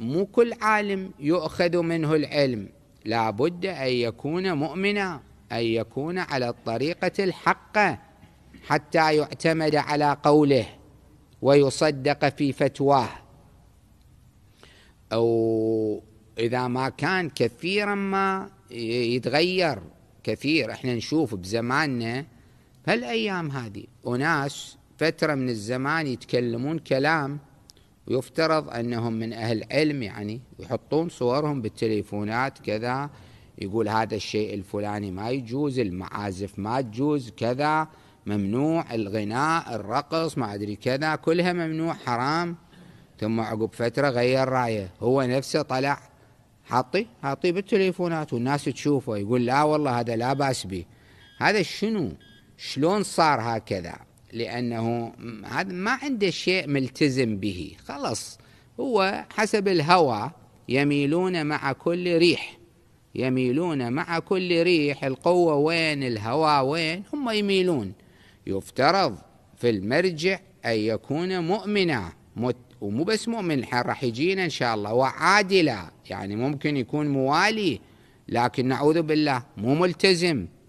مو كل عالم يؤخذ منه العلم لا بد أن يكون مؤمنا أن يكون على الطريقة الحقة حتى يعتمد على قوله ويصدق في فتواه أو إذا ما كان كثيرا ما يتغير كثير احنا نشوف بزماننا هالأيام هذه أناس فترة من الزمان يتكلمون كلام يفترض أنهم من أهل علم يعني يحطون صورهم بالتليفونات كذا يقول هذا الشيء الفلاني ما يجوز المعازف ما تجوز كذا ممنوع الغناء الرقص ما أدري كذا كلها ممنوع حرام ثم عقب فترة غير رأيه هو نفسه طلع حاطي حاطي بالتليفونات والناس تشوفه يقول لا والله هذا لا بأس به هذا شنو شلون صار هكذا لأنه هذا ما عنده شيء ملتزم به خلاص هو حسب الهوى يميلون مع كل ريح يميلون مع كل ريح القوة وين الهوى وين هم يميلون يفترض في المرجع أن يكون مؤمنا ومو بس مؤمن راح يجينا إن شاء الله وعادلا يعني ممكن يكون موالي لكن نعوذ بالله مو ملتزم